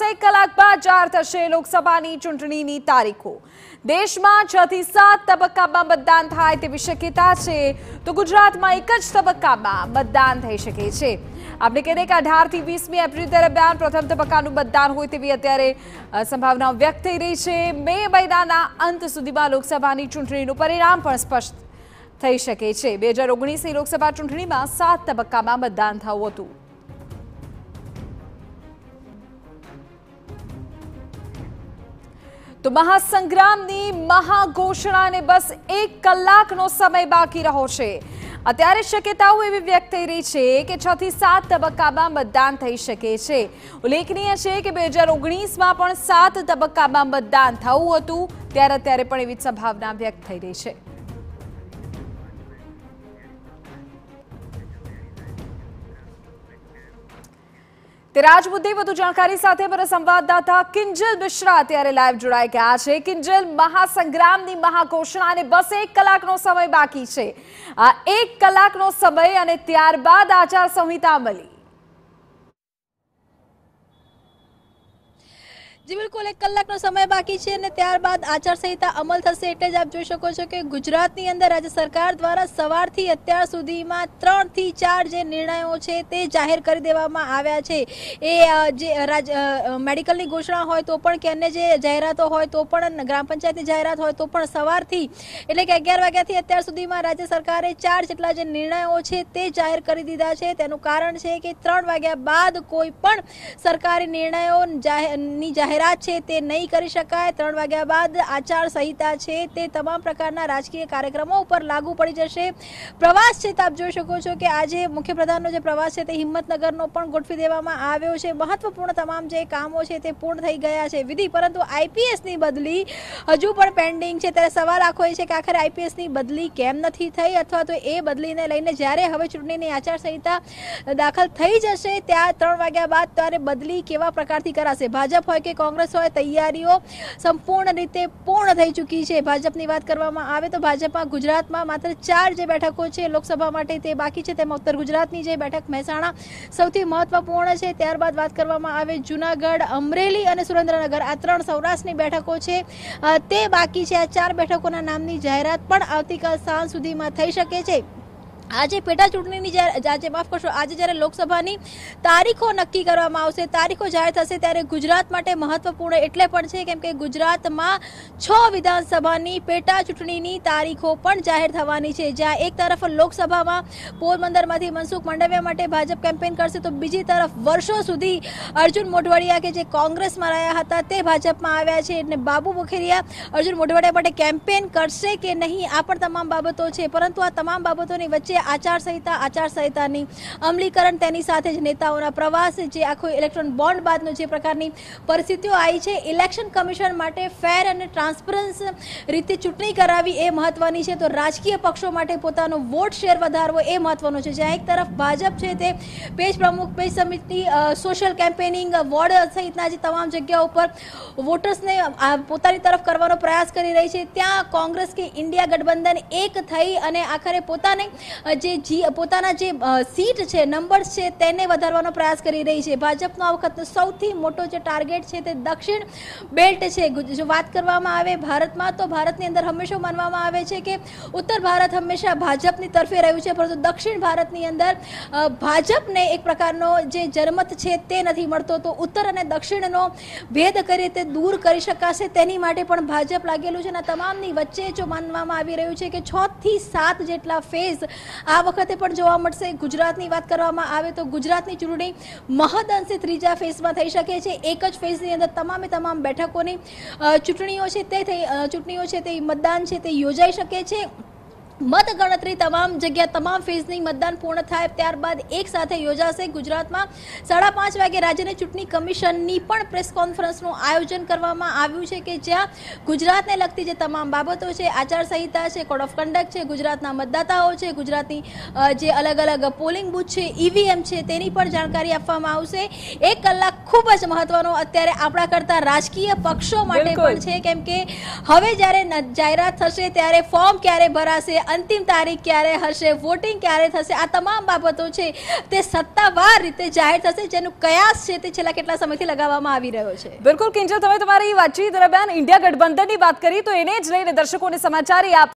એક કલાક બાદ જાહેર થશે લોકસભાની ચૂંટણીની તારીખો દેશમાં છ થી સાત તબક્કામાં મતદાન થાય તેવી શક્યતા છે તો ગુજરાતમાં એક જ તબક્કામાં મતદાન થઈ શકે છે આપણે કહીએ કે અઢારથી વીસમી એપ્રિલ દરમિયાન પ્રથમ તબક્કાનું મતદાન હોય તેવી અત્યારે સંભાવના વ્યક્ત થઈ રહી છે મે મહિનાના અંત સુધીમાં લોકસભાની ચૂંટણીનું પરિણામ પણ સ્પષ્ટ થઈ શકે છે બે હજાર ઓગણીસની લોકસભા ચૂંટણીમાં સાત તબક્કામાં મતદાન થયું હતું તો મહાસંગ્રામની મહાઘોષણાને બસ એક કલાકનો સમય બાકી રહ્યો છે અત્યારે શક્યતાઓ એવી વ્યક્ત થઈ રહી છે કે છ થી સાત તબક્કામાં મતદાન થઈ શકે છે ઉલ્લેખનીય છે કે બે હજાર ઓગણીસમાં પણ સાત તબક્કામાં મતદાન થવું હતું ત્યારે અત્યારે પણ એવી સંભાવના વ્યક્ત થઈ રહી છે તે રાજબુદ્ધિ વધુ જાણકારી સાથે મારા સંવાદદાતા કિંજલ મિશ્રા અત્યારે લાઈવ જોડાઈ ગયા છે કિંજલ મહાસંગ્રામની મહાઘોષણા અને બસ એક કલાકનો સમય બાકી છે આ એક કલાકનો સમય અને ત્યારબાદ આચાર સંહિતા અમલી જી બિલકુલ એક કલાકનો સમય બાકી છે અને ત્યારબાદ આચારસંહિતા અમલ થશે એટલે જ આપ જોઈ શકો છો કે ગુજરાતની અંદર રાજ્ય સરકાર દ્વારા સવારથી અત્યાર સુધીમાં ત્રણથી ચાર જે નિર્ણયો છે તે જાહેર કરી દેવામાં આવ્યા છે એ જે મેડિકલની ઘોષણા હોય તો પણ કે અન્ય જે જાહેરાતો હોય તો પણ ગ્રામ પંચાયતની જાહેરાત હોય તો પણ સવારથી એટલે કે અગિયાર વાગ્યાથી અત્યાર સુધીમાં રાજ્ય સરકારે ચાર જેટલા જે નિર્ણયો છે તે જાહેર કરી દીધા છે તેનું કારણ છે કે ત્રણ વાગ્યા બાદ કોઈ પણ સરકારી નિર્ણયો જાહેરની જાહેર જાહેરાત છે તે નહીં કરી શકાય ત્રણ વાગ્યા બાદ આચાર સંહિતા છે તે તમામ પ્રકારના રાજકીય કાર્યક્રમો ઉપર લાગુ પડી જશે પ્રવાસ છે તો આપ જોઈ શકો છો કે આજે મુખ્યપ્રધાનનો જે પ્રવાસ છે તે હિંમતનગરનો પણ ગોઠવી દેવામાં આવ્યો છે મહત્વપૂર્ણ તમામ જે કામો છે તે પૂર્ણ થઈ ગયા છે વિધિ પરંતુ આઈપીએસની બદલી હજુ પણ પેન્ડિંગ છે ત્યારે સવાલ આખો એ છે કે આખરે આઈપીએસની બદલી કેમ નથી થઈ અથવા તો એ બદલીને લઈને જ્યારે હવે ચૂંટણીની આચારસંહિતા દાખલ થઈ જશે ત્યાં ત્રણ વાગ્યા બાદ ત્યારે બદલી કેવા પ્રકારથી કરાશે ભાજપ હોય કે કોંગ્રેસ હોય તૈયારીઓ સંપૂર્ણ રીતે પૂર્ણ થઈ ચૂકી છે ભાજપની વાત કરવામાં આવે તો ભાજપમાં ગુજરાતમાં માત્ર ચાર જે બેઠકો છે લોકસભા માટે તે બાકી છે તેમાં ઉત્તર ગુજરાતની જે બેઠક મહેસાણા સૌથી મહત્વપૂર્ણ છે ત્યારબાદ વાત કરવામાં આવે જુનાગઢ અમરેલી અને સુરેન્દ્રનગર આ ત્રણ સૌરાષ્ટ્રની બેઠકો છે તે બાકી છે આ ચાર બેઠકોના નામની જાહેરાત પણ આવતીકાલ સાંજ સુધીમાં થઈ શકે છે આજે પેટા ચૂંટણીની આજે માફ કરશો આજે જ્યારે લોકસભાની તારીખો નક્કી કરવામાં આવશે તારીખો જાહેર થશે ત્યારે ગુજરાત માટે મહત્વપૂર્ણ એટલે પણ છે કેમ કે ગુજરાતમાં છ વિધાનસભાની પેટા ચૂંટણીની તારીખો પણ જાહેર થવાની છે જ્યાં એક તરફ લોકસભામાં પોરબંદરમાંથી મનસુખ માંડવિયા માટે ભાજપ કેમ્પેન કરશે તો બીજી તરફ વર્ષો સુધી અર્જુન મોઢવાડિયા કે જે કોંગ્રેસમાં રહ્યા હતા તે ભાજપમાં આવ્યા છે એટલે બાબુ મુખેરિયા અર્જુન મોઢવાડિયા માટે કેમ્પેન કરશે કે નહીં આ પણ તમામ બાબતો છે પરંતુ આ તમામ બાબતોની વચ્ચે આચારસંહિતા આચારસંહિતાની અમલીકરણ તેની સાથે જ નેતાઓના પ્રવાસ જે આખો ઇલેક્ટ્રોન બોન્ડ બાદનું જે પ્રકારની પરિસ્થિતિઓ આવી છે ઇલેક્શન કમિશન માટે ફેર અને ટ્રાન્સપરન્સ રીતે ચૂંટણી કરાવવી એ મહત્વની છે તો રાજકીય પક્ષો માટે પોતાનો વોટ શેર વધારવો એ મહત્વનો છે જ્યાં એક તરફ ભાજપ છે તે પેજ પ્રમુખ પેજ સમિતિ સોશિયલ કેમ્પેનિંગ વોર્ડ સહિતના જે તમામ જગ્યાઓ ઉપર વોટર્સને પોતાની તરફ કરવાનો પ્રયાસ કરી રહી છે ત્યાં કોંગ્રેસ કે ઇન્ડિયા ગઠબંધન એક થઈ અને આખરે પોતાને જે જી પોતાના જે સીટ છે નંબર્સ છે તેને વધારવાનો પ્રયાસ કરી રહી છે ભાજપનો આ વખતનો સૌથી મોટો જે ટાર્ગેટ છે તે દક્ષિણ બેલ્ટ છે જો વાત કરવામાં આવે ભારતમાં તો ભારતની અંદર હંમેશા માનવામાં આવે છે કે ઉત્તર ભારત હંમેશા ભાજપની તરફે રહ્યું છે પરંતુ દક્ષિણ ભારતની અંદર ભાજપને એક પ્રકારનો જે જરમત છે તે નથી મળતો તો ઉત્તર અને દક્ષિણનો ભેદ કરી તે દૂર કરી શકાશે તેની માટે પણ ભાજપ લાગેલું છે અને તમામની વચ્ચે જો માનવામાં આવી રહ્યું છે કે છ થી સાત જેટલા ફેઝ આ વખતે પણ જોવા મળશે ગુજરાતની વાત કરવામાં આવે તો ગુજરાતની ચૂંટણી મહદ અંશે ત્રીજા ફેઝમાં થઈ શકે છે એક જ ફેઝની અંદર તમામે તમામ બેઠકોની ચૂંટણીઓ છે તે થઈ ચૂંટણીઓ છે તે મતદાન છે તે યોજાઈ શકે છે મતગણતરી તમામ જગ્યા તમામ ફેઝની મતદાન પૂર્ણ થાય ત્યારબાદ એક સાથે યોજાશે ગુજરાતમાં સાડા પાંચ વાગે રાજ્યની ચૂંટણી કમિશનની પણ પ્રેસ કોન્ફરન્સનું આયોજન કરવામાં આવ્યું છે કે જ્યાં ગુજરાતને લગતી જે તમામ બાબતો છે આચારસંહિતા છે કોડ ઓફ કન્ડક્ટ છે ગુજરાતના મતદાતાઓ છે ગુજરાતની જે અલગ અલગ પોલિંગ બૂથ છે ઈવીએમ e છે તેની પણ જાણકારી આપવામાં આવશે એક કલાક ખૂબ જ મહત્વનો અત્યારે આપણા કરતાં રાજકીય પક્ષો માટે પણ છે કેમ કે હવે જ્યારે જાહેરાત થશે ત્યારે ફોર્મ ક્યારે ભરાશે અંતિમ તારીખ ક્યારે હશે વોટિંગ ક્યારે થશે આ તમામ બાબતો છે તે સત્તાવાર રીતે જાહેર થશે જેનું કયાસ છે તે છેલ્લા કેટલા સમયથી લગાવવામાં આવી રહ્યો છે બિલકુલ કિંજલ તમે તમારી વાતચીત દરમિયાન ઇન્ડિયા ગઠબંધનની વાત કરી તો એને જ લઈને દર્શકોને સમાચાર આપ